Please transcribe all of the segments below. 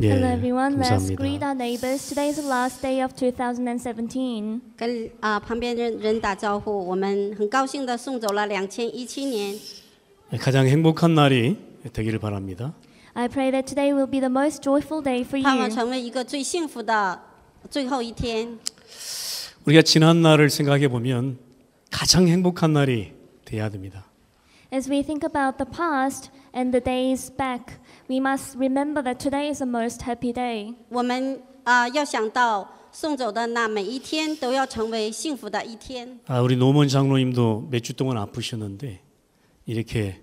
예, Hello everyone, let's greet our neighbors. Today is the last day of 2017. 跟啊旁边人人打招呼，我们很高兴的送走了2017年。 가장 행복한 날이 되기를 바랍니다. I pray that today will be the most joyful day for you. 盼望成为一个最幸福的最后一天。 우리가 지난 날을 생각해 보면 가장 행복한 날이 돼야 됩니다. As we think about the past and the days back. we must remember that today is the most happy day. 我们啊要想到送走的那每一天都要成为幸福的一天。아 우리 노먼 장로님도 몇 주 동안 아프셨는데 이렇게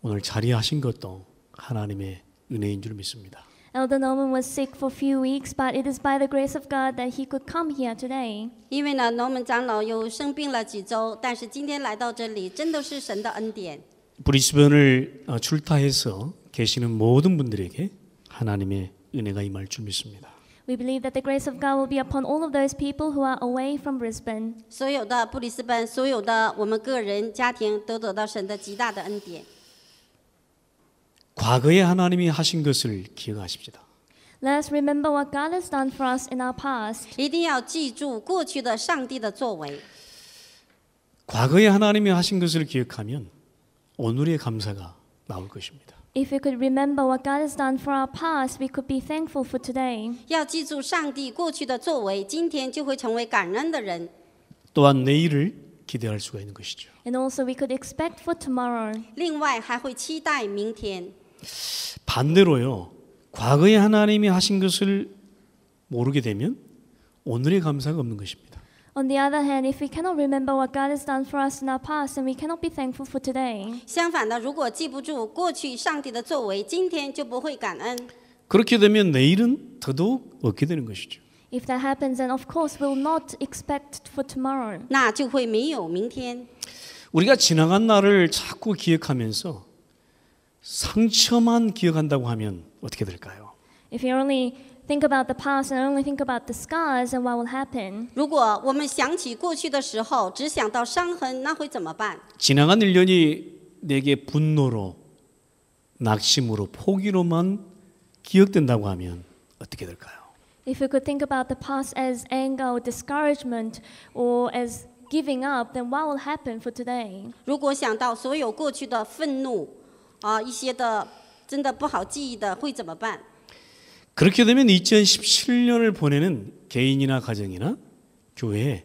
오늘 자리하신 것도 하나님의 은혜인 줄 믿습니다. Elder Norman was sick for few weeks, but it is by the grace of God that he could come here today. 因为呢，罗门长老又生病了几周，但是今天来到这里，真的是神的恩典。브리스번을 출타해서 계시는 모든 분들에게 하나님의 은혜가 임할 줄 믿습니다. We believe that the grace of God will be upon all of those people who are away from Brisbane. 所有的布里斯班，所有的我们个人、家庭都得到神的极大的恩典。 과거에 하나님이 하신 것을 기억하십시다. Let's remember what God has done for us in our past. 一定要记住过去的上帝的作为。 과거에 하나님이 하신 것을 기억하면 오늘의 감사가 나올 것입니다. If we could remember what God has done for our past, we could be thankful for today. 要记住上帝过去的作为，今天就会成为感恩的人。 또한 내일을 기대할 수가 있는 것이죠. And also we could expect for tomorrow. 另外还会期待明天。 반대로요. 과거에 하나님이 하신 것을 모르게 되면 오늘의 감사가 없는 것입니다. On the other hand, if we cannot remember what God has done for us in our past, then we cannot be thankful for today. 相反的，如果记不住过去上帝的作为，今天就不会感恩。 그렇게 되면 내일은 더더욱 얻게 되는 것이죠. If that happens, then of course we'll not expect for tomorrow. 那就会没有明天。 우리가 지나간 날을 자꾸 기억하면서 상처만 기억한다고 하면 어떻게 될까요? If you're only think about the past and only think about the scars and what will happen. 如果我们想起过去的时候，只想到伤痕，那会怎么办？ 지나간 1년이 내게 분노로, 낙심으로, 포기로만 기억된다고 하면 어떻게 될까요? If we could think about the past as anger or discouragement or as giving up, then what will happen for today? 如果想到所有过去的愤怒，啊，一些的真的不好记忆的，会怎么办？ 그렇게 되면 2017년을 보내는 개인이나 가정이나 교회에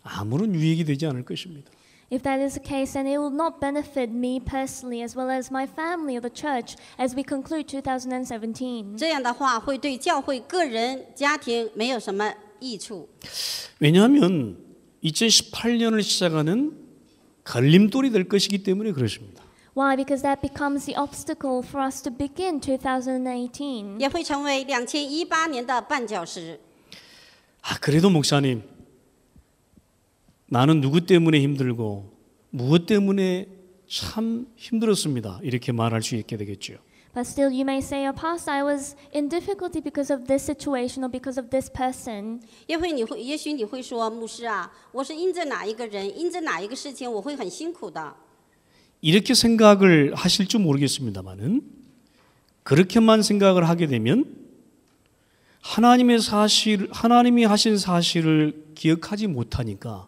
아무런 유익이 되지 않을 것입니다. If that is the case, then it will not benefit me personally as well as my family or the church as we conclude 2017. 这样的话会对教会、个人、家庭没有什么益处. 왜냐하면 2018년을 시작하는 걸림돌이 될 것이기 때문에 그렇습니다. Why? Because that becomes the obstacle for us to begin 2018. 也会成为两千一八年的绊脚石。 아, 그래도 목사님, 나는 누구 때문에 힘들고 무엇 때문에 참 힘들었습니다. 이렇게 말할 수 있게 되겠죠. But still, you may say, p a s t I was in difficulty because of this situation or because of this person. 也会你会，也许你会说，牧师啊，我是因着哪一个人，因着哪一个事情，我会很辛苦的。 이렇게 생각을 하실지 모르겠습니다만은 그렇게만 생각을 하게 되면 하나님의 사실, 하나님이 하신 사실을 기억하지 못하니까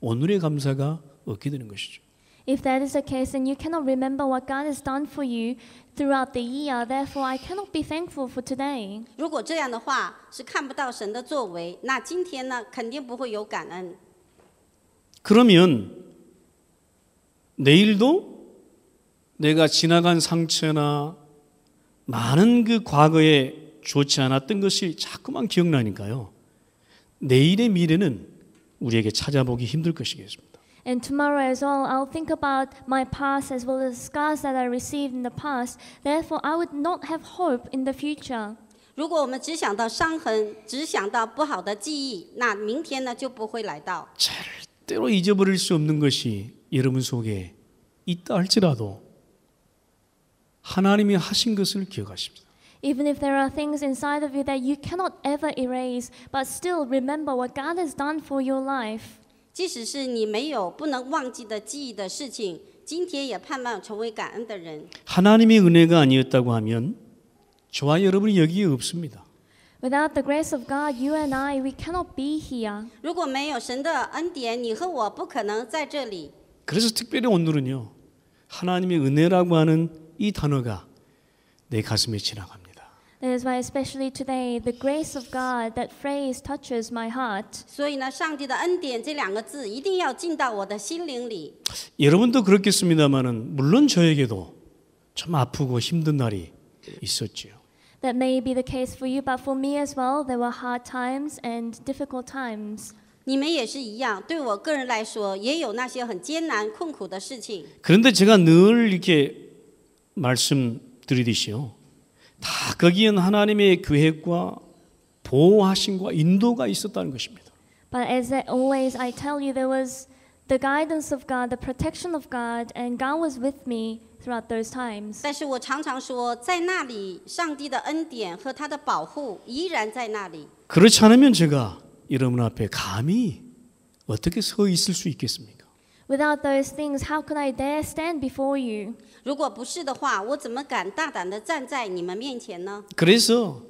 오늘의 감사가 없게 되는 것이죠. If that is the case, and you cannot remember what God has done for you throughout the year, therefore I cannot be thankful for today. 如果这样的话是看不到神的作为，那今天呢，肯定不会有感恩。 그러면 내일도 내가 지나간 상처나 많은 그 과거에 좋지 않았던 것이 자꾸만 기억나니까요. 내일의 미래는 우리에게 찾아보기 힘들 것이겠습니다. And tomorrow as well, I'll think about my past as well as scars that I received in the past. Therefore, I would not have hope in the future. 如果我们只想到伤痕，只想到不好的记忆，那明天呢就不会来到。절대로 잊어버릴 수 없는 것이 여러분 속에 있다 할지라도 하나님이 하신 것을 기억하십니다. Even if there are things inside of you that you cannot ever erase, but still remember what God has done for your life. 即使是你没有不能忘记的记忆的事情，今天也盼望成为感恩的人。하나님의은혜가아니었다고하면저와여러분이여기에없습니다 Without the grace of God, you and I, we cannot be here. 如果没有神的恩典，你和我不可能在这里。그래서 특별히 오늘은요. 하나님의 은혜라고 하는 이 단어가 내 가슴에 지나갑니다. That is why especially today the grace of God that phrase touches my heart. 所以呢，上帝的恩典这两个字一定要进到我的心灵里。 여러분도 그렇겠습니다만은 물론 저에게도 참 아프고 힘든 날이 있었지요. That may be the case for you, but for me as well, there were hard times and difficult times. 你们也是一样，对我个人来说，也有那些很艰难、困苦的事情。 그런데 제가 늘 이렇게 말씀드리듯이요. 다 거기엔 하나님의 계획과 보호하심과 인도가 있었다는 것입니다. But as always I tell you there was the guidance of God, the protection of God and God was with me throughout those times. 但是我常常说，在那里，上帝的恩典和他的保护依然在那里。그렇지 않으면 제가 이름 앞에 감히 어떻게 서 있을 수 있겠습니까? Without those things, how can I dare stand before you? 如果不是的话，我怎么敢大胆的站在你们面前呢? 그래서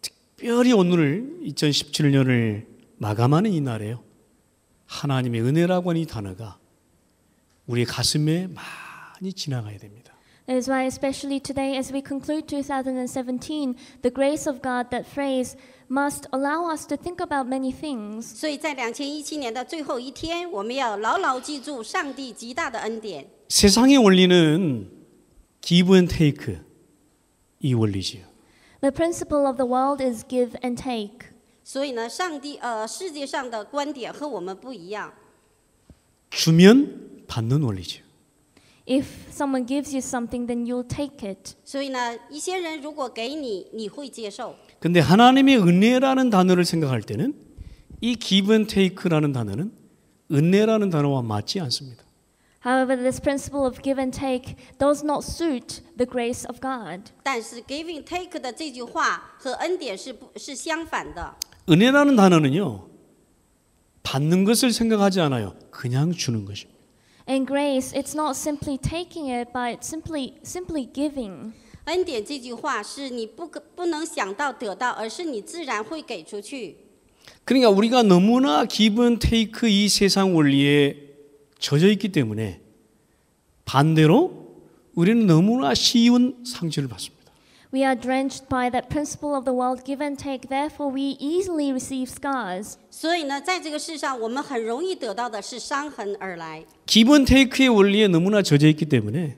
특별히 오늘 2017년을 마감하는 이 날에요. 하나님의 은혜라고 하는 이 단어가 우리 가슴에 많이 지나가야 됩니다. It is why, especially today, as we conclude 2017, the grace of God, that phrase, must allow us to think about many things. 所以在两千一七年的最后一天，我们要牢牢记住上帝极大的恩典。 세상의 원리는 give and take 이 원리지요. The principle of the world is give and take. 所以呢，上帝呃，世界上的观点和我们不一样。주면 받는 원리죠. If someone gives you something, then you'll take it. 所以呢，一些人如果给你，你会接受。 근데 하나님의 은혜라는 단어를 생각할 때는 이 give and take라는 단어는 은혜라는 단어와 맞지 않습니다. However, this principle of give and take does not suit the grace of God. 但是 giving take 的这句话和恩典是不是相反的？ 은혜라는 단어는요. 받는 것을 생각하지 않아요. 그냥 주는 것입니다. And grace, it's not simply taking it, but simply simply giving. 恩典这句话是你不不能想到得到而是你自然会给出去 그러니까 우리가 너무나 기분 테이크 이 세상 원리에 젖어 있기 때문에 반대로 우리는 너무나 쉬운 상처를 받습니다. We are drenched by that principle of the world give and take, therefore we easily receive scars. 所以呢，在这个世上，我们很容易得到的是伤痕而来。 기본 테이크의 원리에 너무나 젖어 있기 때문에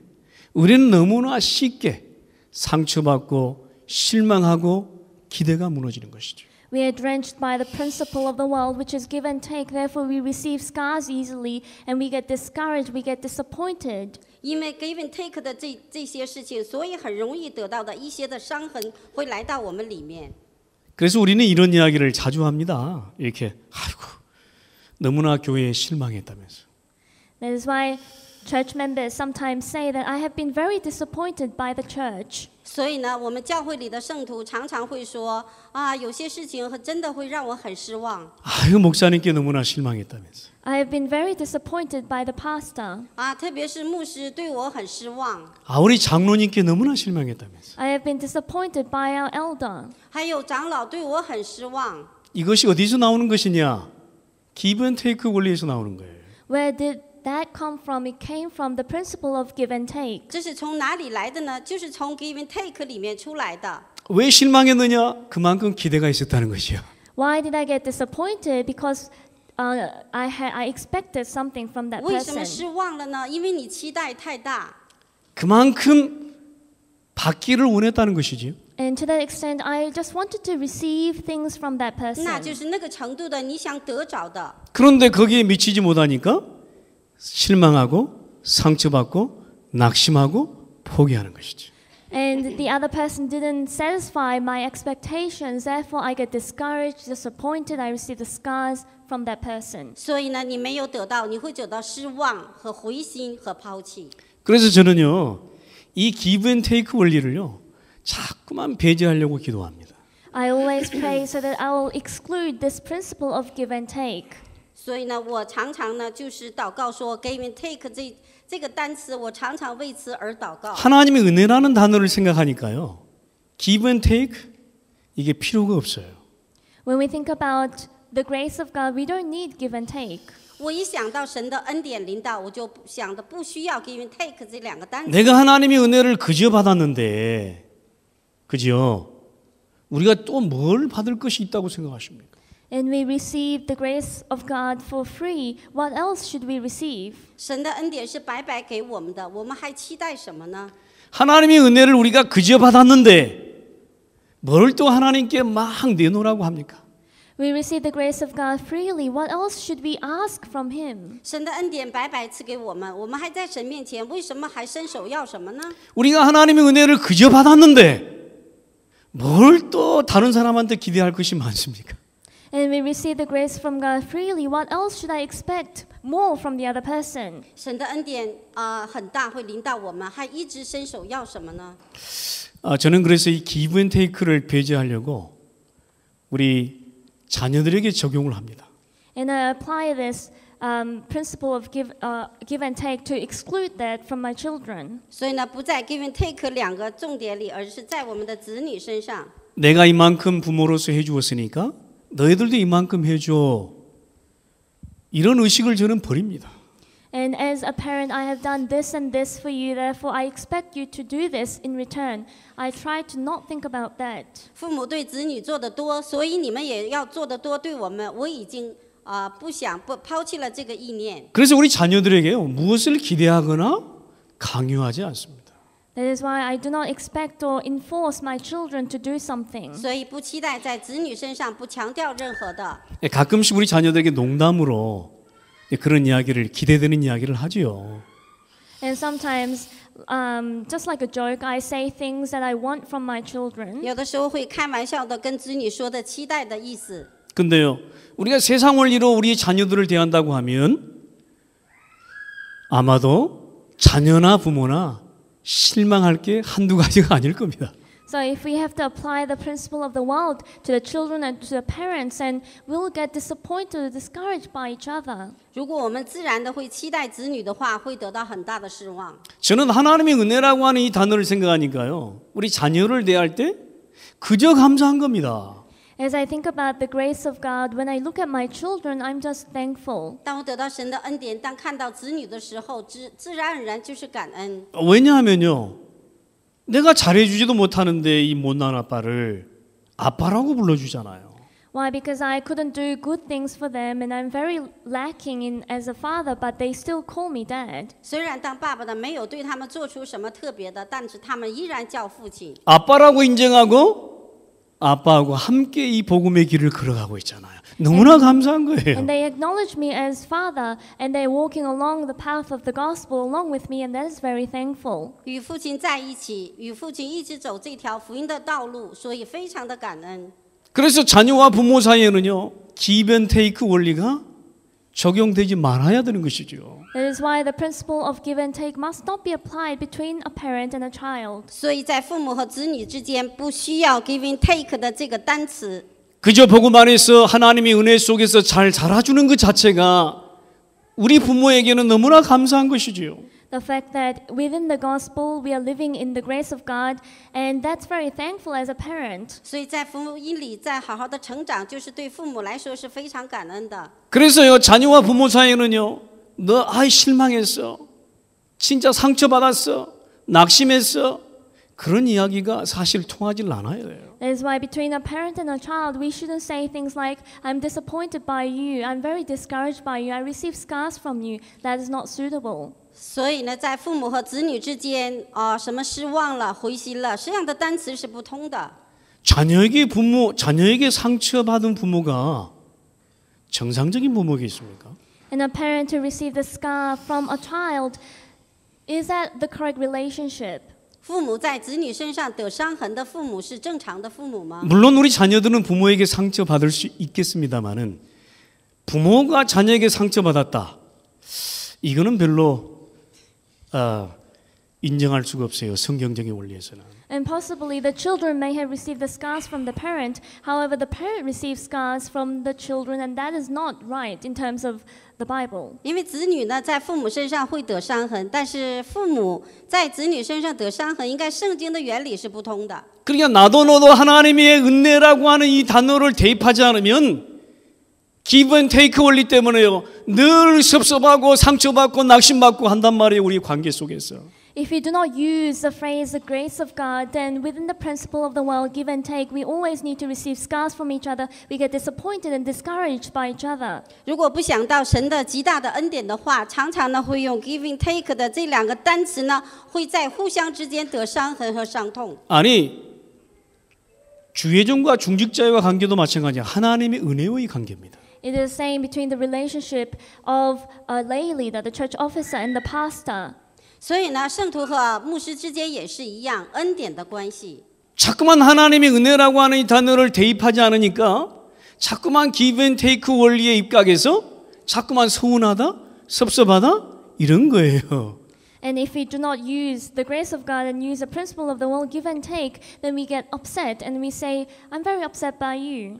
우리는 너무나 쉽게 상처받고 실망하고 기대가 무너지는 것이죠. We are drenched by the principle of the world, which is give and take. Therefore, we receive scars easily and we get discouraged, we get disappointed. 因为 give and take 的这这些事情，所以很容易得到的一些的伤痕会来到我们里面。 우리는 이런 이야기를 자주 합니다. 이렇게 아이고 너무나 교회에 실망했다면서. That is why Church members sometimes say that I have been very disappointed by the church. 所以呢，我们教会里的圣徒常常会说啊，有些事情真的会让我很失望。 아유 목사님께 너무나 실망했다면서. I have been very disappointed by the pastor. 啊，特别是牧师对我很失望。아 우리 장로님께 너무나 실망했다면서. I have been disappointed by our elder. 还有长老对我很失望。 이것이 어디서 나오는 것이냐? 기브 앤 테이크 원리에서 나오는 거예요. Where did that come from it came from the principle of give and take. 这是从哪里来的呢？就是从 give and take 里面出来的。왜 실망했느냐? 그만큼 기대가 있었다는 것이요. Why did I get disappointed? Because uh, I had I expected something from that person. 为什么失望了呢？因为你期待太大。 그만큼 받기를 원했다는 것이지요. And to that extent, I just wanted to receive things from that person. 那就是那个程度的你想得着的。그런데 거기에 미치지 못하니까 실망하고 상처받고 낙심하고 포기하는 것이죠. And the other person didn't satisfy my expectations. Therefore, I get discouraged, disappointed. I receive the scars from that person. 所以呢，你没有得到，你会觉到失望和灰心和抛弃。 그래서 저는요, 이 기브 앤 테이크 원리를요, 자꾸만 배제하려고 기도합니다. I always pray so that I will exclude this principle of give and take. 所以呢，我常常呢就是祷告说，give and take 这这个单词，我常常为此而祷告。 하나님의 은혜라는 단어를 생각하니까요. Give and take 이게 필요가 없어요. When we think about the grace of God, we don't need give and take. 我一想到神的恩典领导，我就想的不需要 give and take 这两个单词。 내가 하나님의 은혜를 그저 받았는데 그죠? 우리가 또 뭘 받을 것이 있다고 생각하십니까? and we receive the grace of God for free, what else should we receive? 하나님의 은혜를 우리가 그지 받았는데 뭘 또 하나님께 막 내놓으라고 합니까? We receive the grace of God freely. What else should we ask from Him? 神的恩典白白赐给我们，我们还在神面前，为什么还伸手要什么呢？ 우리가 하나님의 은혜를 그저 받았는데 뭘 또 다른 사람한테 기대할 것이 많습니까? and we receive the grace from God freely, what else should I expect more from the other person? 神的恩典啊、呃、很大，会临到我们，还一直伸手要什么呢？啊 저는 그래서 이 기브 앤 테이크를 배제하려고 우리 자녀들에게 적용을 합니다. And I apply this um, principle of give, uh, give and take to exclude that from my children. 所以呢，不在 give and take 两个重点里，而是在我们的子女身上。 내가 이만큼 부모로서 해주었으니까 너희들도 이만큼 해줘. 이런 의식을 저는 버립니다. And as a parent, I have done this and this for you. Therefore, I expect you to do this in return. I try to not think about that. 父母对子女做的多，所以你们也要做的多。对我们，我已经啊、呃、不想不抛弃了这个意念。그래서 우리 자녀들에게요 무엇을 기대하거나 강요하지 않습니다. That is why I do not expect or enforce my children to do something. 所以不期待在子女身上不强调任何的。 예, 가끔씩 우리 자녀들에게 농담으로 예, 그런 이야기를 기대되는 이야기를 하지요. And sometimes, um, just like a joke, I say things that I want from my children. 有的时候会开玩笑的跟子女说的期待的意思。 근데요, 우리가 세상 원리로 우리 자녀들을 대한다고 하면 아마도 자녀나 부모나 실망할 게 한두 가지가 아닐 겁니다. So if we have to apply the principle of the world to the children and to the parents, and we'll get disappointed or discouraged by each other. 如果我们自然的会期待子女的话，会得到很大的失望。 저는 하나님의 은혜라고 하는 이 단어를 생각하니까요. 우리 자녀를 대할 때 그저 감사한 겁니다. As I think about the grace of God, when I look at my children, I'm just thankful. Why? Because I couldn't do good things for them, and I'm very lacking in as a father, but they still call me dad. 虽然当爸爸的没有对他们做出什么特别的，但是他们依然叫父亲。 인정하고 아빠하고 함께 이 복음의 길을 걸어가고 있잖아요. 너무나 감사한 거예요. And they acknowledge me as father, and they're walking along the path of the gospel along with me, and that is very thankful. 与父亲在一起，与父亲一直走这条福音的道路，所以非常的感恩。 그래서 자녀와 부모 사이에는요, 기벤 테이크 원리가 적용되지 말아야 되는 것이죠. That is why the principle of give and take must not be applied between a parent and a child. 所以在父母和子女之间不需要 give and take 的这个单词。 그저 복음 안에서 하나님의 은혜 속에서 잘 자라주는 것 자체가 우리 부모에게는 너무나 감사한 것이지요. The fact that within the gospel we are living in the grace of God, and that's very thankful as a parent. 所以在福音里，在好好的成长，就是对父母来说是非常感恩的。 그래서요 자녀와 부모 사이에는요 너 아이 실망했어. 진짜 상처받았어. 낙심했어. 그런 이야기가 사실 통하질 않아요. That is why between a parent and a child, we shouldn't say things like, "I'm disappointed by you," "I'm very discouraged by you," "I received scars from you." That is not suitable. 所以呢，在父母和子女之间，啊、呃，什么失望了、灰心了，这样的单词是不通的。 자녀에게 부모, 자녀에게 상처받은 부모가 정상적인 부모겠습니까? and a parent to receive the scar from a child, is that the correct relationship? 父母在子女身上得伤痕的父母是正常的父母吗？ 물론 우리 자녀들은 부모에게 상처 받을 수 있겠습니다만은 부모가 자녀에게 상처 받았다. 이거는 별로 어, 인정할 수가 없어요. 성경적인 원리에서는. And possibly the children may have received the scars from the parent. However, the parent receives scars from the children, and that is not right in terms of the Bible. 因为子女呢在父母身上会得伤痕，但是父母在子女身上得伤痕，应该圣经的原理是不通的。 그러니까 나도 너도 하나님의 은혜라고 하는 이 단어를 대입하지 않으면 기본 테이크 원리 때문에요. 늘 섭섭하고 상처받고 낙심받고 한단 말이에요. 우리 관계 속에서. If we do not use the phrase the grace of God, then within the principle of the world, give and take, we always need to receive scars from each other. We get disappointed and discouraged by each other. 如果不想到神的极大的恩典的话，常常呢会用 give and take 的这两个单词呢，会在互相之间得伤痕和伤痛。 아니 주의종과 중직자와 관계도 마찬가지야. 하나님의 은혜의 관계입니다. It is the same between the relationship of a lay leader, the church officer, and the pastor. 所以呢，圣徒和牧师之间也是一样，恩典的关系。 자꾸만 하나님의 은혜라고 하는 이 단어를 대입하지 않으니까 자꾸만 기브앤테이크 원리에 입각해서 자꾸만 서운하다, 섭섭하다 이런 거예요. And if we do not use the grace of God and use the principle of the world give and take, then we get upset and we say, "I'm very upset by you."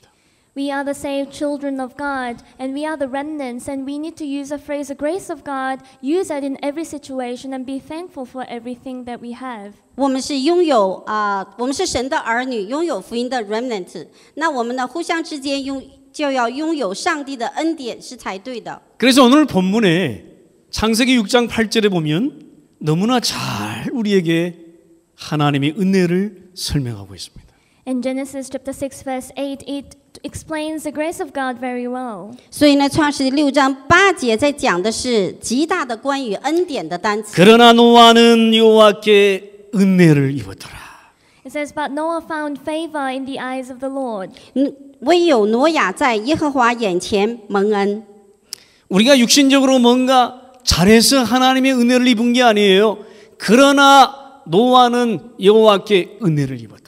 We are the saved children of God, and we are the remnants, and we need to use the phrase the grace of God, use that in every situation, and be thankful for everything that we have. 我们是拥有啊、呃，我们是神的儿女，拥有福音的 remnant。那我们呢，互相之间拥就要拥有上帝的恩典是才对的。 그래서 6장 8절에 In Genesis chapter 6 verse 8 it explains the grace of God very well. 所以呢创世六章八节在讲的是极大的关于恩典的单词그러나 노아는 여호와께 은혜를 입었더라. It says, but Noah found favor in the eyes of the Lord. 唯有挪亚在耶和华眼前蒙恩。 우리가 육신적으로 뭔가 잘해서 하나님의 은혜를 입은 게 아니에요. 그러나 노아는 여호와께 은혜를 입었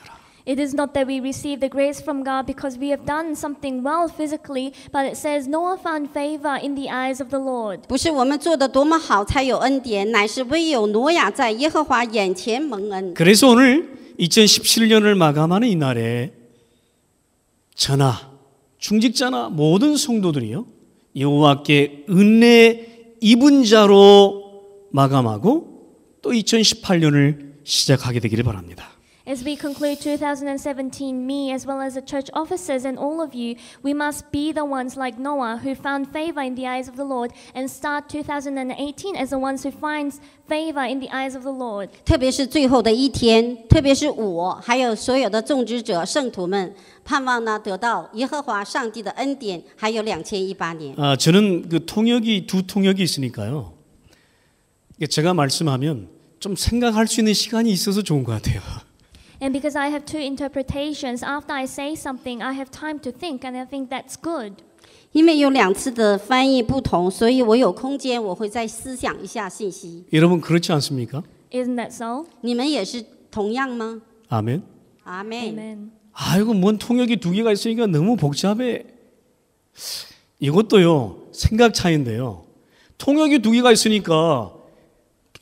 It is not that we receive the grace from God because we have done something well physically, but it says Noah found favor in the eyes of the Lord. 不是我们做的多么好才有恩典，乃是唯有挪亚在耶和华眼前蒙恩。 그래서 오늘 2017년을 마감하는 이날에 저나 중직자나 모든 성도들이요 여호와께 은혜 입은 자로 마감하고 또 2018년을 시작하게 되기를 바랍니다. As we conclude 2017, me, as well as the church officers and all of you, we must be the ones like Noah who found favor in the eyes of the Lord and start 2018 as the ones who finds favor in the eyes of the Lord. 特别是最后的一天特别是我还有所有的种植者圣徒们盼望呢得到耶和华上帝的恩典还有 저는 그 통역이 두 통역이 있으니까요. 제가 말씀하면 좀 생각할 수 있는 시간이 있어서 좋은 것 같아요. And because I have two interpretations, after I say something, I have time to think, and I think that's good. 因为有两次的翻译不同，所以我有空间，我会再思想一下信息。 여러분 그렇지 않습니까? Isn't that so? 你们也是同样吗？ 아멘. 아멘. 아이고 뭔 통역이 두 개가 있으니까 너무 복잡해. 이것도요 생각 차인데요. 통역이 두 개가 있으니까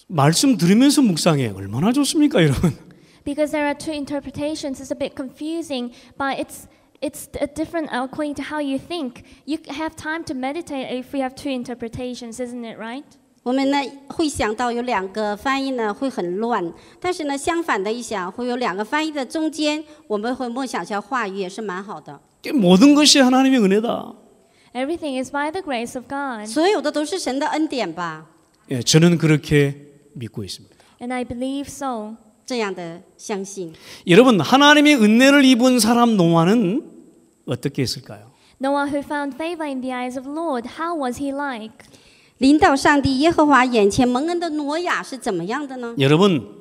말씀 들으면서 묵상해 얼마나 좋습니까 여러분? because there are two interpretations. It's a bit confusing, but it's it's different uh, according to how you think. You have time to meditate if we have two interpretations, isn't it right? 我们呢会想到有两个翻译呢会很乱，但是呢相反的一想，会有两个翻译的中间，我们会默想一下话语也是蛮好的。Everything is by the grace of God. And I believe so. 여러분 하나님의 은혜를 입은 사람 노아는 어떻게 했을까요? Noah who found favor in the eyes of Lord, how was he like? 领导上帝耶和华眼前蒙恩的挪亚是怎么样的呢? 여러분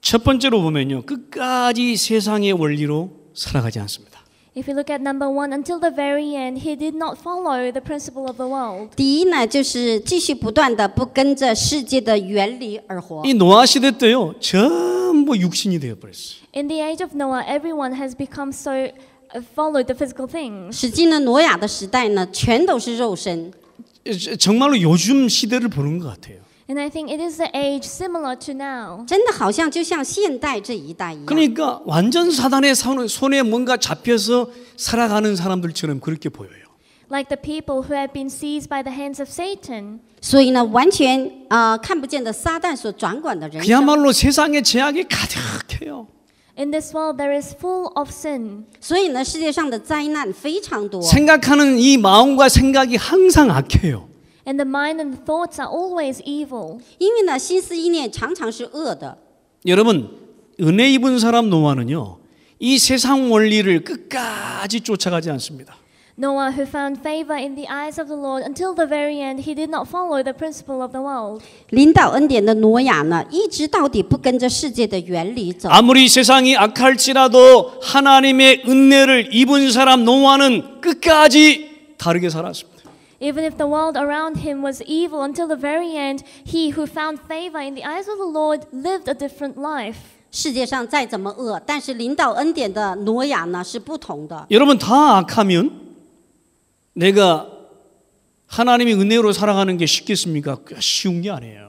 첫 번째로 보면요 끝까지 세상의 원리로 살아가지 않습니다. If you look at number one until the very end, he did not follow the principle of the world. 第一呢，就是继续不断的不跟着世界的原理而活。이 노아 시대 때요, 전부 육신이 되어 버렸어 In the age of Noah, everyone has become so followed the physical things. 实际呢，挪亚的时代呢，全都是肉身。 정말로 요즘 시대를 보는 것 같아요. And I think it is the age similar to now. 真的好像就像现代这一代一样， 그러니까 완전 사단의 손- 손에 뭔가 잡혀서 살아가는 사람들처럼 그렇게 보여요. Like the people who have been seized by the hands of Satan. 所以呢完全啊呃看不见的撒旦所掌管的人 그야말로 세상의 제약이 가득해요. In this world there is full of sin. 所以呢，世界上的灾难非常多。 생각하는 이 마음과 생각이 항상 악해요. And the mind and thoughts e t h are always evil. 因为呢，心思意念常常是恶的。 여러분 은혜 입은 사람 노아는요 이 세상 원리를 끝까지 쫓아가지 않습니다. Noah, who found favor in the eyes of the Lord until the very end, he did not follow the principle of the world. 领导恩典的挪亚呢，一直到底不跟着世界的原理走。 아무리 세상이 악할지라도 하나님의 은혜를 입은 사람 노아는 끝까지 다르게 살았습니다. Even if the world around him was evil until the very end, he who found favor in the eyes of the Lord lived a different life. 世界上再怎么恶，但是领导恩典的挪亚呢是不同的。 여러분 다 악하면 내가 하나님의 은혜로 살아가는 게 쉽겠습니까? 쉬운 게 아니에요.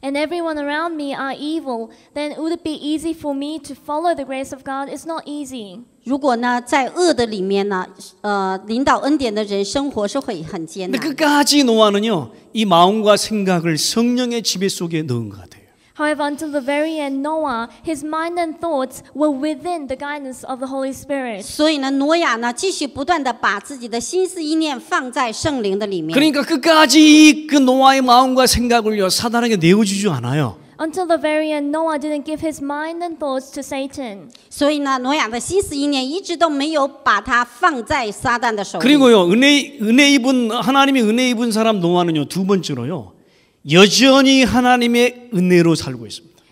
and everyone around me are evil, then would it be easy for me to follow the grace of God? It's not easy. 如果呢，在恶的里面呢，呃，领导恩典的人生活是会很艰难。근까지 노아는요, 이 마음과 생각을 성령의 지배 속에 넣은 것 같아요. However, until the very end, Noah, his mind and thoughts were within the guidance of the Holy Spirit. 所以呢，挪亚呢，继续不断的把自己的心思意念放在圣灵的里面。 그러니까 끝까지 그 노아의 마음과 생각을요 사단에게 내어주지 않아요. Until the very end, Noah didn't give his mind and thoughts to Satan. so, 그리고요 은혜 은혜 입은 하나님이 은혜 입은 사람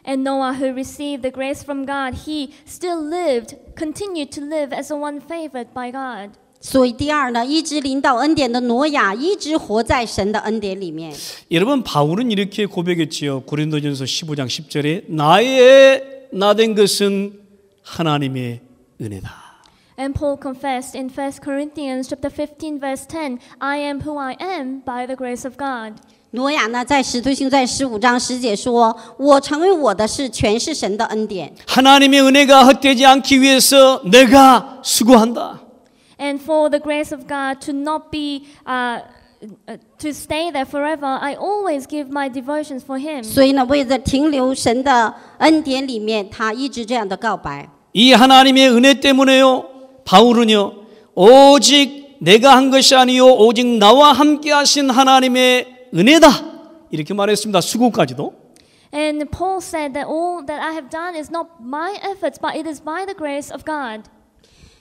And Noah, who received the grace from God, he still lived, continued to live as the one favored by God. 所以第二呢，一直领导恩典的挪亚一直活在神的恩典里面。여러분바울은이렇게고백했지요고린도전서15장10절에나의나 된 것은하나님의은혜다 And Paul confessed in 1 Corinthians chapter 15 verse 10, I am who I am by the grace of God. 挪亚呢，在《使徒行传》十五章十节说：“我成为我的是全是神的恩典。”하나님의은혜가헛되지않기위해서내가수고한다 and for the grace of God to not be uh, to stay there forever. I always give my devotions for Him. 所以呢，为着停留神的恩典里面，他一直这样的告白。이 하나님의 은혜 때문에요. 바울은요. 오직 내가 한 것이 아니요 오직 나와 함께 하신 하나님의 은혜다. 이렇게 말했습니다. 수고까지도. And Paul said that all that I have done is not my efforts, but it is by the grace of God.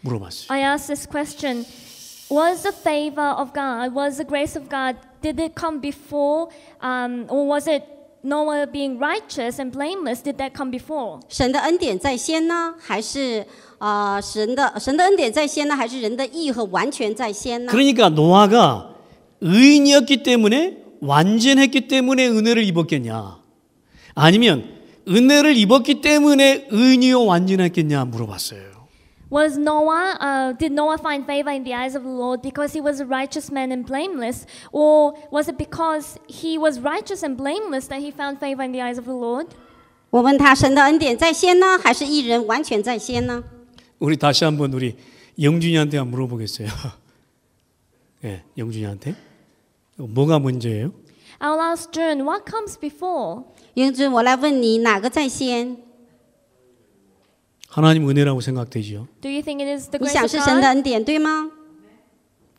물어봤어요. I asked this question. Was the favor of God, was the grace of God, did it come before, um, or was it Noah being righteous and blameless? Did that come before? 神的恩典在先呢，还是啊、呃、神的神的恩典在先呢，还是人的义和完全在先呢？ 그러니까 노아가 의인이었기 때문에 완전했기 때문에 은혜를 입었겠냐? 아니면 은혜를 입었기 때문에 의인이요 완전했겠냐 물어봤어요. Was Noah, uh, did Noah find favor in the eyes of the Lord because he was a righteous man and blameless? Or was it because he was righteous and blameless that he found favor in the eyes of the Lord? 我问他：神的恩典在先呢，还是一人完全在先呢？ 먼저예요? I'll ask June, what comes before? 英俊，我来问你，哪个在先？ 하나님 은혜라고 생각되죠 Do you think it is the grace 你想是神的恩典，对吗？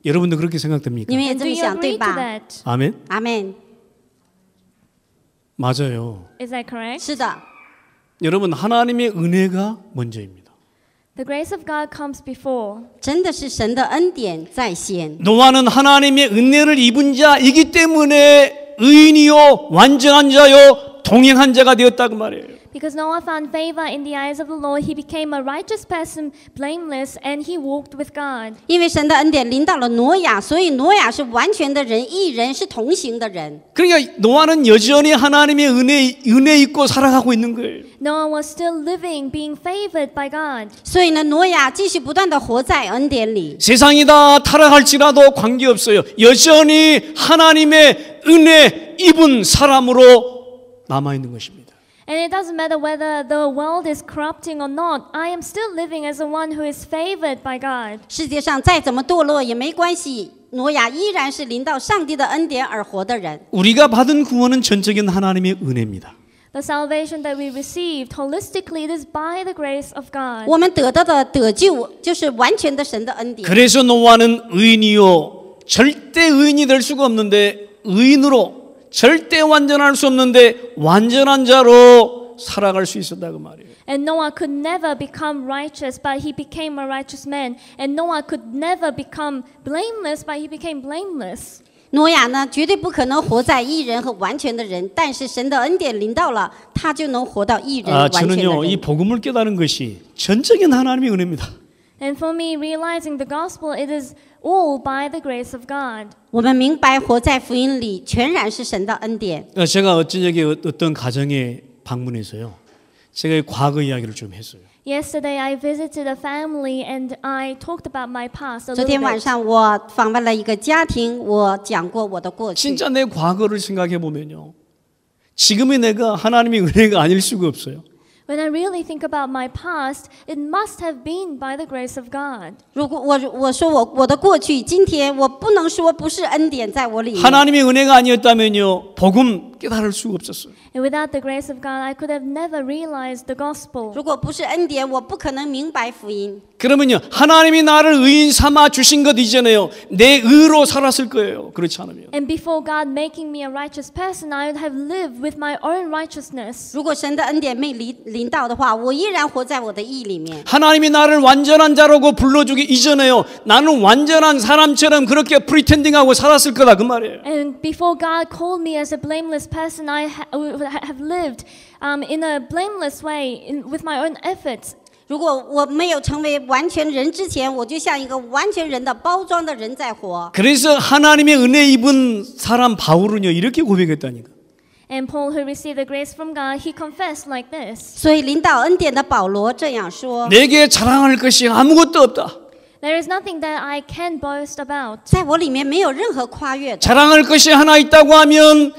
여러분도 그렇게 생각됩니까? 你们也这么想，对吧？t h 아멘. 맞아요. Is that correct? 是的， 여러분 하나님의 은혜가 먼저입니다. The grace of God comes before. 真的是神的恩典在先。 노아는 하나님의 은혜를 입은 자이기 때문에 의인이요 완전한 자요 동행한 자가 되었다 그 말이에요. Because Noah found favor in the eyes of the Lord, he became a righteous person, blameless, and he walked with God. 因为神的恩典临到了挪亚，所以挪亚是完全的人，一人是同行的人。 그러니까 노아는 여전히 하나님의 은혜 은혜 있고 살아가고 있는 거예요. Noah was still living, being favored by God. 所以呢，挪亚继续不断的活在恩典里。 세상이 다 타락할지라도 관계없어요. 여전히 하나님의 은혜 입은 사람으로 남아 있는 것입니다. And it doesn't matter whether the world is corrupting or not. I am still living as the one who is favored by God. 世界上再怎么堕落也没关系，挪亚依然是临到上帝的恩典而活的人。 우리가 받은 구원은 전적인 하나님의 은혜입니다. The salvation that we received holistically i s by the grace of God. 我们得到的得救就是完全的神的恩典。 그래서 노아는 의인이요 절대 의인이 될 수가 없는데 의인으로 절대 완전할 수 없는데 완전한 자로 살아갈 수 있었다고 말이에요. And Noah could never become righteous, but he became a righteous man. And Noah could never become blameless, but he became blameless. 诺亚呢，绝对不可能活在一人和完全的人，但是神的恩典临到了，他就能活到一人完全的人。啊，저는요이복음을깨달은것이전적인하나님의은혜입니다 And for me, realizing the gospel, it is all by the grace of God. 我们明白活在福音里全然是神的恩典。 어, 제가 어쩐 여기 어- 어떤 가정에 방문해서요. 제가 이 과거 이야기를 좀 했어요. Yesterday, I visited a family and I talked about my past a 昨 little 天晚 bit. 上我访问了一个家庭，我讲过我的过去。 진짜 내 과거를 생각해 보면요. 지금의 내가 하나님의 은혜가 아닐 수가 없어요. When I really think about my past, it must have been by the grace of God. 如果我我说我我的过去，今天我不能说不是恩典在我里面。하나님의 은혜가 아니었다면요 복음 깨달을 수 없었어요. And without the grace of God, I could have never realized the gospel. 如果不是恩典，我不可能明白福音。 그러면요 하나님이 나를 의인 삼아 주신 것 이전에요 내 의로 살았을 거예요. 그렇지 않으면. And before God making me a righteous person, I would have lived with my own righteousness. 如果神的恩典没临到的话我依然活在我的义里面 하나님이 나를 완전한 자라고 불러주기 이전에요 나는 완전한 사람처럼 그렇게 프리텐딩하고 살았을 거다 그 말이에요. And before God called me as a blameless person, I w o u l have lived um, in a blameless way in, with my own efforts. 如果我没有成为完全人之前，我就像一个完全人的包装的人在活。 그래서 하나님의 은혜 입은 사람 바울은요 이렇게 고백했다니까. And Paul, who received the grace from God, he confessed like this. 所以领导恩典的保罗这样说 내게 자랑할 것이 아무것도 없다. There is nothing that I can boast about. 在我里面没有任何跨越자랑할 것이 하나 있다고 하면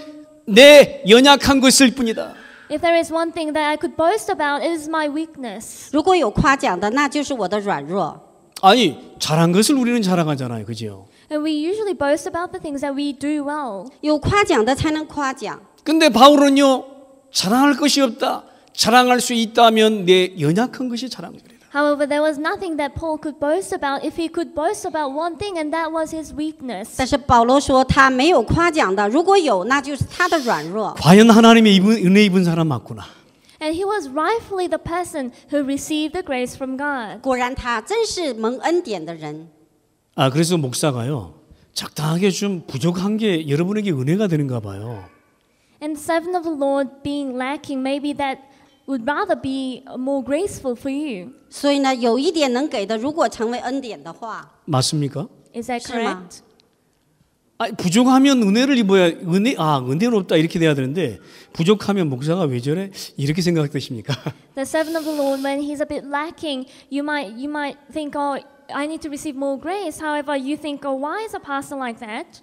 내 연약한 것일 뿐이다. If there is one thing that I could boast about, it is my weakness. 如果有夸奖的，那就是我的软弱。 아니 잘한 것을 우리는 자랑하잖아요, 그죠? And we usually boast about the things that we do well. 有夸奖的才能夸奖。 근데 바울은요 자랑할 것이 없다. 자랑할 수 있다면 내 연약한 것이 자랑이래. However, there was nothing that Paul could boast about if he could boast about one thing, and that was his weakness. 但是保罗说他没有夸奖的，如果有，那就是他的软弱。 과연 하나님의 은혜 입은 사람 맞구나. And he was rightfully the person who received the grace from God. 果然，他真是蒙恩典的人。 아, 그래서 목사가요. 적당하게 좀 부족한 게 여러분에게 은혜가 되는가 봐요. And servant of the Lord being lacking, maybe that would rather be more graceful for you. 所以呢，有一点能给的，如果成为恩典的话， 맞습니까? Is that 是吗 correct? 아, 부족하면 은혜를 입어야 은혜 아 은혜롭다 이렇게 돼야 되는데 부족하면 목사가 왜 저래 이렇게 생각되십니까? The servant of the Lord, when he's a bit lacking, you might you might think, oh, I need to receive more grace. However, you think, oh, why is a pastor like that?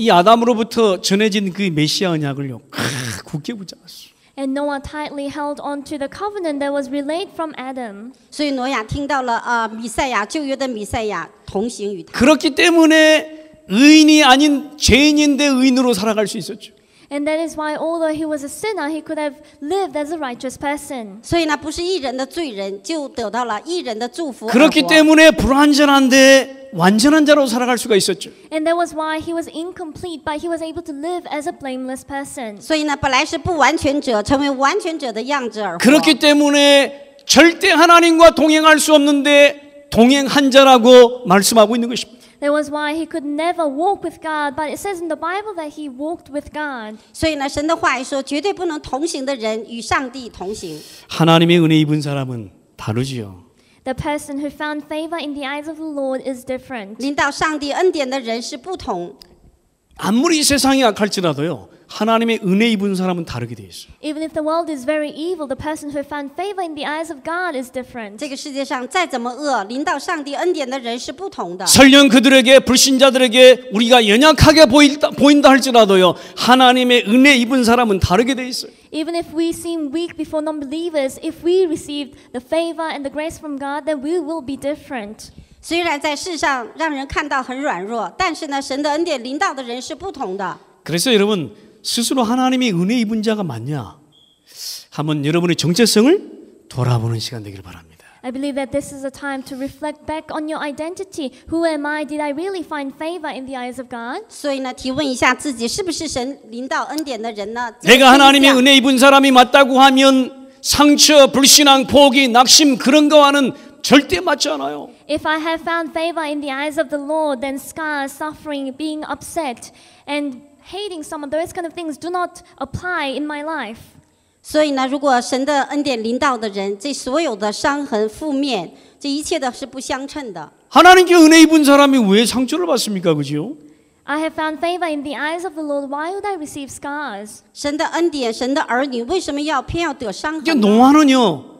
이 아담으로부터 전해진 그 메시아 언약을요. 굳게 붙잡았어. And Noah tightly held on to the covenant that was relayed from Adam. 所以挪亚听到了呃米赛旧约的米赛亚同行与他그렇기 때문에 의인이 아닌 죄인인데 의인으로 살아갈 수 있었죠. And that is why although he was a sinner, he could have lived as a righteous person. 所以呢，不是一人的罪人就得到了一人的祝福。 그렇기 때문에 불완전한데 완전한 자로 살아갈 수가 있었죠. And that was why he was incomplete, but he was able to live as a blameless person. 所以呢，本来是不完全者，成为完全者的样子而活。 그렇기 때문에 절대 하나님과 동행할 수 없는데 동행한 자라고 말씀하고 있는 것입니다. That was why he could never walk with God. But it says in the Bible that he walked with God. 所以呢，神的话语说，绝对不能同行的人与上帝同行。 하나님의 은혜 The person who found favor in the eyes of the Lord is different. 하나님의 은혜 입은 사람은 다르게 돼 있어. Even if the world is very evil, the person who found favor in the eyes of God is different. 这个世界上再怎么恶，临到上帝恩典的人是不同的. 설령 그들에게 불신자들에게 우리가 연약하게 보인다, 보인다 할지라도요, 하나님의 은혜 입은 사람은 다르게 돼 있어. Even if we seem weak before non-believers, if we receive the favor and the grace from God, then we will be different. 虽然在世上让人看到很软弱，但是呢，神的恩典临到的人是不同的。그래서 여러분 스스로 하나님의 은혜 입은 자가 맞냐? 한번 여러분의 정체성을 돌아보는 시간 되기를 바랍니다. I believe that this is a time to reflect back on your identity. Who am I? Did I really find favor in the eyes of God? 所以呢，提问一下自己是不是神领导恩典的人呢？ 내가 하나님의 은혜 입은 사람이 맞다고 하면 상처, 불신앙, 포기, 낙심 그런 거와는 절대 맞지 않아요. If I have found favor in the eyes of the Lord, then scars, suffering, being upset, and hating someone, those kind of things do not apply in my life. 所以呢，如果神的恩典临到的人，这所有的伤痕、负面，这一切的是不相称的。 하나님께 은혜 입은 사람이 왜 상처를 받습니까, 그죠? I have found favor in the eyes of the Lord. Why would I receive scars? 神的恩典，神的儿女为什么要偏要得伤痕呢？ 노화는요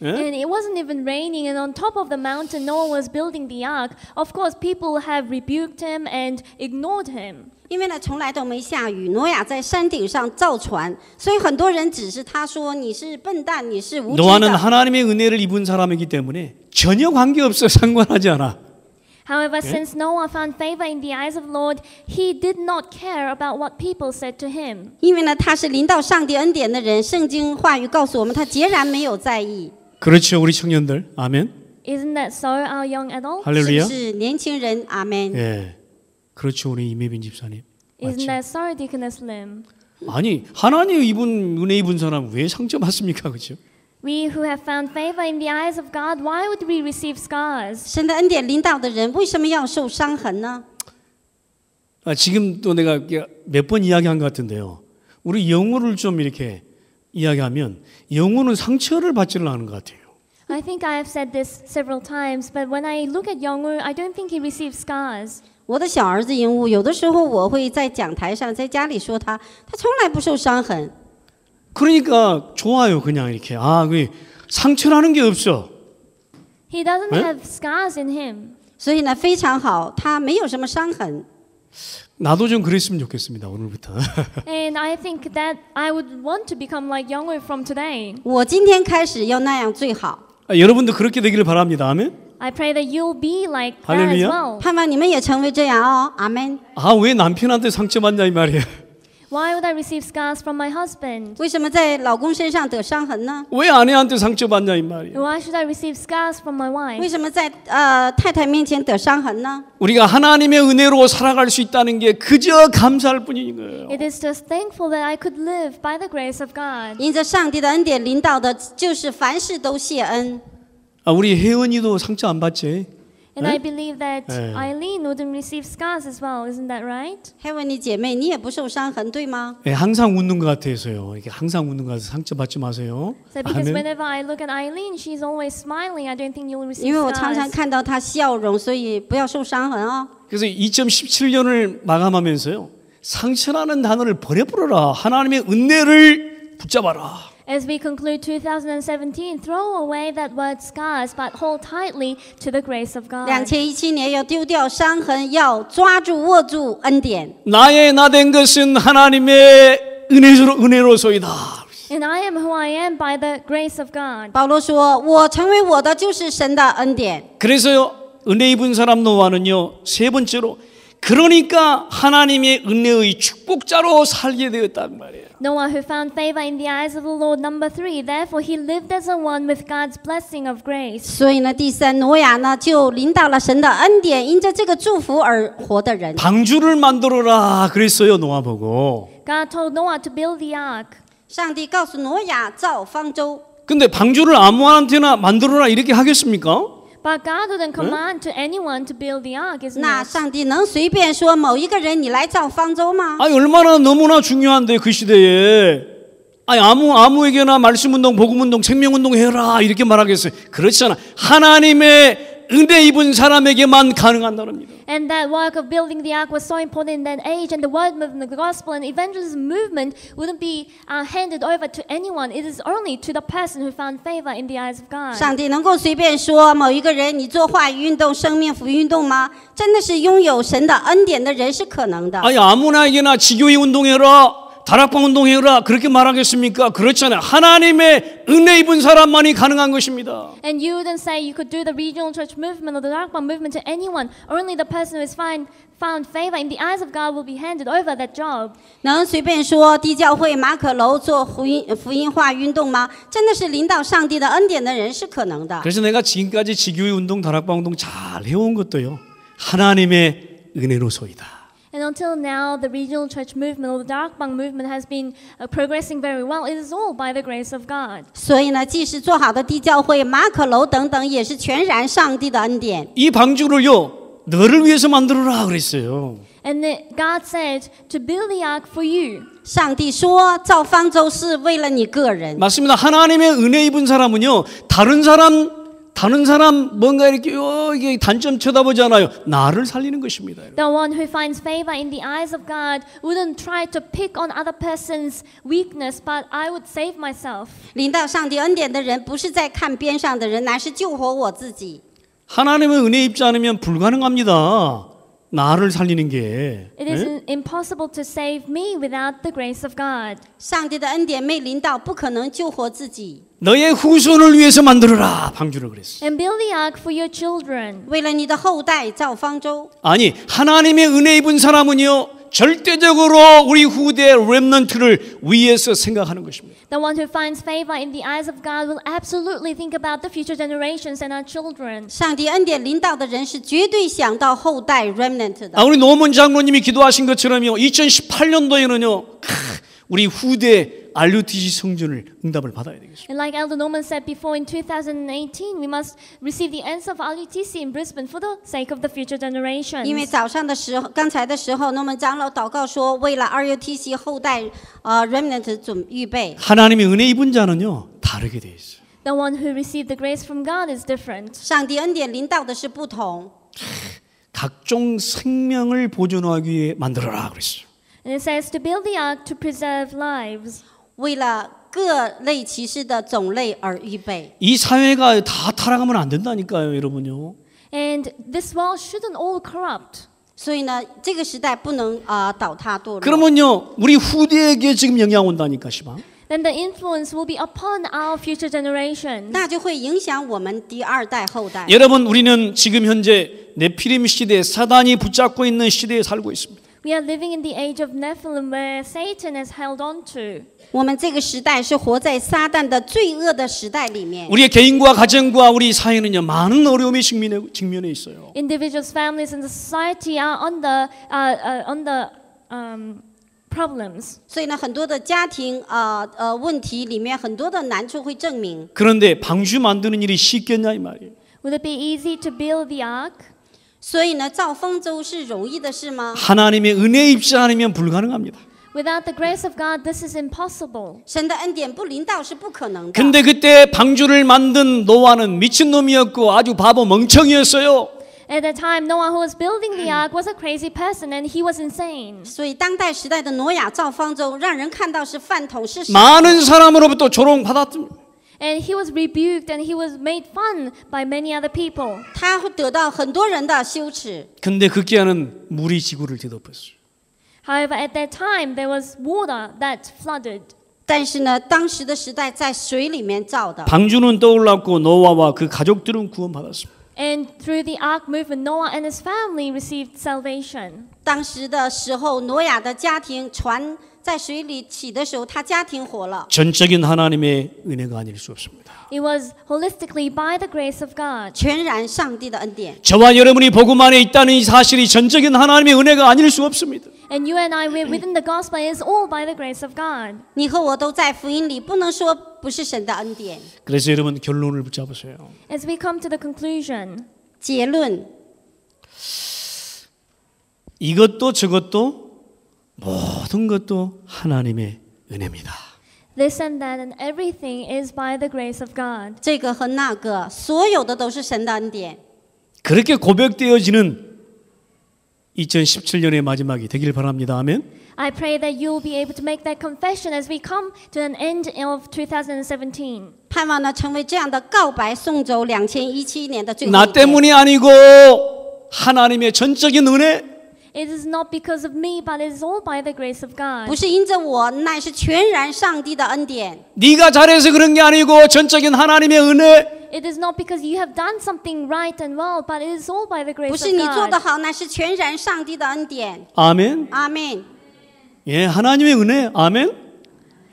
Yeah? And it wasn't even raining, and on top of the mountain, Noah was building the ark. Of course, people have rebuked him and ignored him. 因为呢，从来都没下雨，挪亚在山顶上造船，所以很多人只是他说你是笨蛋，你是无知的。 노아는 하나님의 은혜를 입은 사람이기 때문에 전혀 관계없어 상관하지 않아. However, since Noah found favor in the eyes of the Lord, he did not care about what people said to him. 因为呢，他是临到上帝恩典的人，圣经话语告诉我们，他截然没有在意。 그렇죠, 우리 청년들. 아멘. Isn't that so, our young adults? 是 할렐루야. 不是年轻人？阿门。 예. 그렇죠, 우리 이매빈 집사님. Isn't 맞죠? that so, Deaconess Lim? 아니 하나님 입은 은혜 입은 사람 왜 상처 받습니까, 그렇죠? We who have found favor in the eyes of God, why would we receive scars? 神的恩典领导的人为什么要受伤痕呢？ 아, 지금 또 내가 몇 번 이야기한 것 같은데요. 우리 영어를 좀 이렇게 이야기하면 영혼은 상처를 받지를 않은 것 같아요. I think I have said this several times, but when I look at Yongwoo, I don't think he receives scars. 我的小儿子鹦鹉，有的时候我会在讲台上，在家里说他，他从来不受伤痕。 그러니까 좋아요 그냥 이렇게 아 그 상처라는 게 없어. He doesn't 네? have scars in him. 所以呢，非常好，他没有什么伤痕。 나도 좀 그랬으면 좋겠습니다. 오늘부터. And I think that I would want to become like Youngwei from today. 我今天开始要那样最好. 아, 여러분도 그렇게 되기를 바랍니다. 아멘. I pray that you'll be like that as well. 盼望你们也成为这样哦，阿门。아왜 남편한테 상처 받냐 이 말이야. Why would I receive scars from my husband? 为什么在老公身上得伤痕呢？왜 아내한테 상처받냐 이 말이에요. Why should I receive scars from my 为 wife? 什么在呃太太面前得伤痕呢？ 우리가 하나님의 은혜로 살아갈 수 있다는 게 그저 감사할 뿐인 거예요. It is just thankful that I could live by the grace of God. 因着上帝的恩典领导的，就是凡事都谢恩。아, 우리 혜은이도 상처 안 받지? And I believe that Eileen wouldn't receive scars as well, isn't that right? 혜원이 姐妹,你也不受伤痕,对吗? 예, 항상 웃는 것 같아서요. 이게 항상 웃는 것 같아서 상처 받지 마세요. So because 아멘. whenever I look at Eileen, she's always smiling. I don't think you'll receive scars. 그래서 2017년을 마감하면서요. 상처라는 단어를 버려버려라. 하나님의 은혜를 붙잡아라. As we conclude 2017, throw away that word scars, but hold tightly to the grace of God. 2017年要丢掉伤痕，要抓住握住恩典。 나의 나된 것은 하나님의 은혜로 은혜로소이다. And I am who I am by the grace of God. 保罗说：“我成为我的就是神的恩典。” 그래서 은혜 입은 사람 노아는요 세 번째로 그러니까 하나님의 은혜의 축복자로 살게 되었단 말이에요. Noah who found favor in the eyes of the Lord number 3 therefore he lived as a one with God's blessing of grace. 所以呢，第三挪亚呢就领导了神的恩典，因着这个祝福而活的人。 방주를 만들어라 그랬어요 노아 보고. God told Noah to build the ark. 上帝告诉挪亚造方舟。 근데 방주를 아무한테나 만들어라 이렇게 하겠습니까? But God didn't command to anyone to build the ark, isn't it? 那上帝能随便说某一个人你来造方舟吗？ 아니 얼마나 너무나 중요한데 그 시대에 아니 아무 아무에게나 말씀 운동, 복음 운동, 생명 운동 해라 이렇게 말하겠어요. 그렇지 않아. 하나님의 은혜 입은 사람에게만 가능한다랍니다. And that work of building the ark was so important in that age, and the word movement, the gospel and evangelism movement wouldn't be uh, handed over to anyone. It is only to the person who found favor in the eyes of God. 上帝能够随便说某一个人你做话语运动生命福音运动吗真的是拥有神的恩典的人是可能的哎呀아무나에나 지교회 운동해라. 다락방 운동해라 그렇게 말하겠습니까? 그렇잖아요. 하나님의 은혜 입은 사람만이 가능한 것입니다. And you then say you could do the regional church movement or the Darakbang movement to anyone. Only the person who is find, found favor in the eyes of God will be handed over that job. 能随便说低教会马可楼做福音福音化运动吗？真的是领导上帝的恩典的人是可能的。 그래서 내가 지금까지 지교회 운동, 다락방 운동 잘 해온 것도요. 하나님의 은혜로소이다. And until now, the regional church movement or the d a r k b a n k movement has been progressing very well. It is all by the grace of God. 所以呢，即使做好的地教会、马可楼等等，也是全然上帝的恩典。이 방주를요 너를 위해서 만들어라 그랬어요. And God said to build the ark for you. 上帝说，造方舟是为了你个人。맞습니다. 하나님의 은혜 입은 사람은요 다른 사람 다른 사람 뭔가 이렇게 어, 이게 단점 쳐다보지 않아요. 나를 살리는 것입니다. The one who finds favor in the eyes of God wouldn't try to pick on other person's weakness, but I would save myself. 领到上帝恩典的人，不是在看边上的人，乃是救活我自己。 하나님의 은혜 입지 않으면 불가능합니다. 나를 살리는 게. It is impossible to save me without the grace of God. 上帝的恩典没领到，不可能救活自己。 너의 후손을 위해서 만들어라 방주를 그랬어. 为了你的后代造方舟. 아니 하나님의 은혜 입은 사람은요 절대적으로 우리 후대 렘넌트를 위해서 생각하는 것입니다. The one who finds favor in the eyes of God will absolutely think about the future generations and our children. 上帝恩典领导的人是绝对想到后代 remnant 的.아 우리 노문 장로님이 기도하신 것처럼요. 2018년도에는요. 크, 우리 후대 RUTG 성전을 응답을 받아야 되겠습니다. And like Elder Norman said before, in 2018 we must receive the answer of RUTC in Brisbane for the sake of the future generations. 因为早上的时候，刚才的时候，诺曼长老祷告说，为了 RUTC 后代呃 remnant 准预备。하나님의 은혜 입은 자는요 다르게 돼 있어요. The one who received the grace from God is different. 上帝恩典领导的是不同。각종 생명을 보존하기 위해 만들어라 그랬어요. And it says to build the ark to preserve lives. 为了各类骑士的种类而预备。이 사회가 다 타락하면 안 된다니까요, 여러분요. And this world shouldn't all corrupt. 所以呢，这个时代不能啊、呃、倒塌堕落。 그러면요, 우리 후대에게 지금 영향 온다니까, 시방. Then the influence will be upon our future generations. 那就会影响我们第二代后代。 여러분, 우리는 지금 현재 네피림 시대 사단이 붙잡고 있는 시대에 살고 있습니다. We are living in the age of Nephilim where Satan has held on to. 我们这个时代是活在撒旦的罪恶的时代里面。 우리의 개인과 가정과 우리 사회는요 많은 어려움에 직면해, 직면해 있어요. Individuals, families, and society are under uh, uh, under um. 所以呢，很多的家庭呃呃问题里面很多的难处会证明。그런데 방주 만드는 일이 쉽겠냐 이말이 Would it be easy to build the ark? 하나님의 은혜 입지 않으면 불가능합니다. Without the grace of God, this is impossible. 근데 그때 방주를 만든 노아는 미친놈이었고 아주 바보 멍청이였어요. At the time, Noah who was building the ark was a crazy person and he was insane. 所以当代时代的挪亚造方舟，让人看到是饭桶是。많은 사람으로부터 조롱받았습니다. and he was rebuked and he was made fun by many other people. 他得到很多人的羞耻。 근데 그 기아는 물이 지구를 뒤덮었어요. However, at that time there was water that flooded. 但是呢，当时的时代在水里面造的。 방주는 떠올랐고 노아와 그 가족들은 구원받았습니다. And through the ark movement, Noah and his family received salvation. 当时的时候挪亚的家庭传 전적인 하나님의 은혜가 아닐 수 없습니다. It was holistically by the grace of God. 저와 여러분이 복음 안에 있다는 이 사실이 전적인 하나님의 은혜가 아닐 수 없습니다. And you and I, w e within the gospel is all by the grace of God. 你和我都在福音里，不能说不是神的恩典。 그래서 여러분 결론을 붙잡으세요. As we come to the conclusion. 结论。이것도 저것도 모든 것도 하나님의 은혜입니다. This and that and everything is by the grace of God. 这个和那个，所有的都是神的恩典。 그렇게 고백되어지는 2017년의 마지막이 되길 바랍니다. 아멘. I pray that you will be able to make that confession as we come to an end of 2017. 盼望呢成为这样的告白送走2017年的最后。나 때문이 아니고 하나님의 전적인 은혜 It is not because of me, but it is all by the grace of God. 不是因着我，乃是全然上帝的恩典。 네가 잘해서 그런 게 아니고 전적인 하나님의 은혜. It is not because you have done something right and well, but it is all by the grace 是 of 你做得好，乃是全然上帝的恩典。 아멘. 阿门。 예, 하나님의 은혜. 아멘.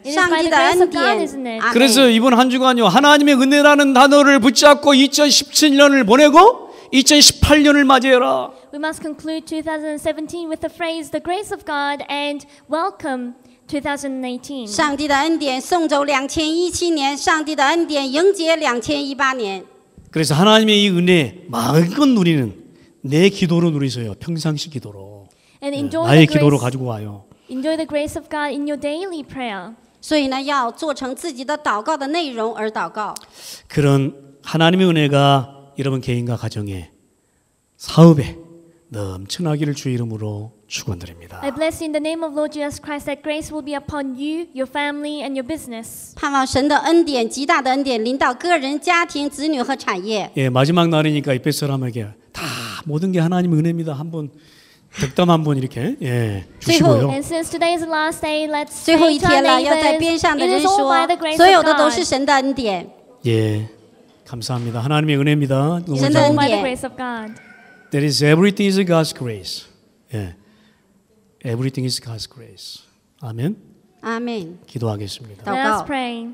上帝的恩典 그래서 이번 한 주간요 하나님의 은혜라는 단어를 붙잡고 2017년을 보내고 2018년을 맞이해라. we must conclude 2017 with the phrase the grace of God and welcome 2018. 上帝的恩典送走2017年，上帝的恩典迎接2018年。 그래서 하나님의 이 은혜 마음 누리는 내 기도로 누리세요. 평상시 기도로. And enjoy 나의 the 기도로 가지고 와요. Enjoy the grace of God in your daily prayer. 所以呢，要做成自己的祷告的内容而祷告。 그런 하나님의 은혜가 여러분 개인과 가정에 사업에 넘쳐나기를 주 이름으로 축원드립니다. I bless you in the name of Lord Jesus Christ that grace will be upon you, your family, and your business. 盼望神的恩典，极大的恩典，临到个人、家庭、子女和产业。 예, 마지막 날이니까 에베 사람에게 다 모든 게하나님 은혜입니다. 한번 득담 한 번 이렇게 예, 주시고요. And since today is the last day, let's 最后一天了，要在边上的人说所有的都 是神的恩典。예. 감사합니다. 하나님의 은혜입니다. 神的恩典 That is everything is God's grace. 예. Everything is God's grace. 아멘. 아멘. 기도하겠습니다. Let us pray.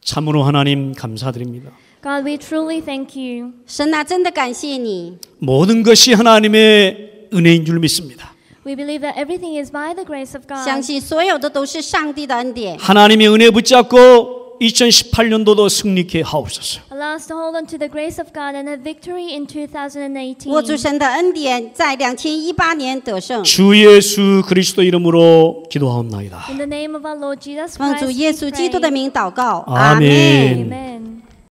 참으로 하나님 감사드립니다. God, we truly thank you. 神啊，真的感谢你。 모든 것이 하나님의 은혜인 줄 믿습니다. We believe that everything is by the grace of God. 相信所有的都是上帝的恩典。 하나님의 은혜 붙잡고 2018년도도 승리케 하옵소서. Allow us to hold on to the grace of God and have victory in 2018. 握住神的恩典，在2018年得胜。주 예수 그리스도 이름으로 기도하옵나이다. In the name of our Lord Jesus Christ. 奉主耶稣基督的名祷告，阿门。